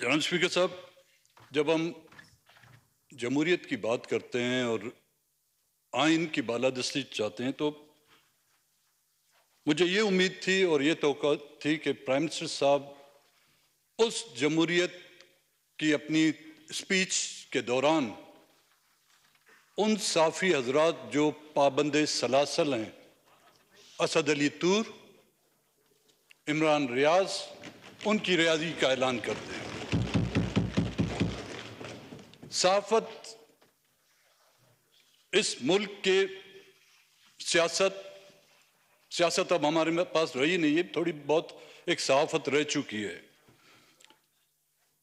general speaker साहब जब हम जमहूरीत की बात करते हैं और आइन की बालादस्ती चाहते हैं तो मुझे ये उम्मीद थी और ये तो थी कि प्राइम मिनिस्टर साहब उस जमहूरीत की अपनी स्पीच के दौरान उन साफ़ी हजरात जो पाबंद सलासल हैं असद अली तूर इमरान रियाज उनकी रियाजी का ऐलान करते हैं साफत इस मुल्क के सियासत सियासत अब हमारे पास रही नहीं है थोड़ी बहुत एक सहाफत रह चुकी है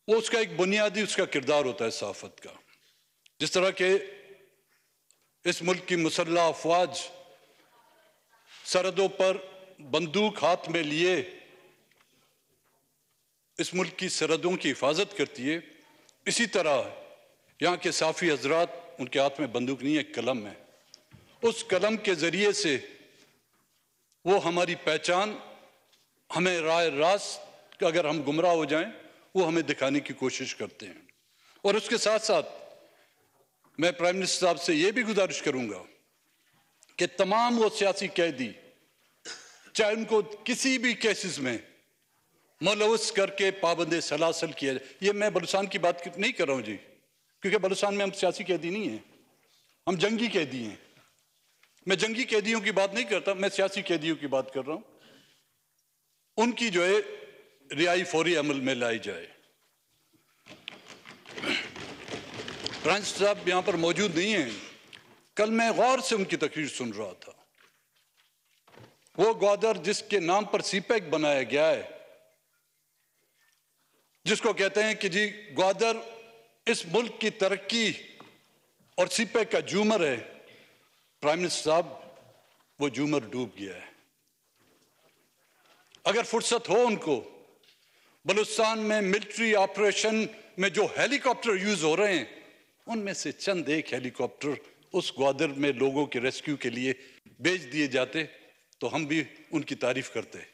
वो उसका एक बुनियादी उसका किरदार होता है सहाफत का जिस तरह के इस मुल्क की मुसल्ला अफवाज सरहदों पर बंदूक हाथ में लिए इस मुल्क की सरहदों की हिफाजत करती है इसी तरह यहाँ के साफ़ी हजरात उनके हाथ में बंदूक नहीं है कलम है उस कलम के ज़रिए से वो हमारी पहचान हमें राय रास अगर हम गुमराह हो जाएं वो हमें दिखाने की कोशिश करते हैं और उसके साथ साथ मैं प्राइम मिनिस्टर साहब से ये भी गुजारिश करूंगा कि तमाम वो सियासी कैदी चाहे उनको किसी भी केसेस में मुलवस करके पाबंद सलासल किया जाए ये मैं बलुस्तान की बात नहीं कर रहा हूँ जी क्योंकि बलुस्तान में हम सियासी कैदी नहीं हैं हम जंगी कैदी हैं मैं जंगी कैदियों की बात नहीं करता मैं सियासी कैदियों की बात कर रहा हूं उनकी जो है रिहाई फौरी अमल में लाई जाए रांच साहब यहां पर मौजूद नहीं है कल मैं गौर से उनकी तकरीर सुन रहा था वो ग्वादर जिसके नाम पर सीपैक बनाया गया है जिसको कहते हैं कि जी ग्वादर इस मुल्क की तरक्की और सिपे का जूमर है प्राइम मिनिस्टर साहब वो जूमर डूब गया है अगर फुर्सत हो उनको बलुस्तान में मिलिट्री ऑपरेशन में जो हेलीकॉप्टर यूज हो रहे हैं उनमें से चंद एक हेलीकॉप्टर उस ग्वादर में लोगों के रेस्क्यू के लिए भेज दिए जाते तो हम भी उनकी तारीफ करते हैं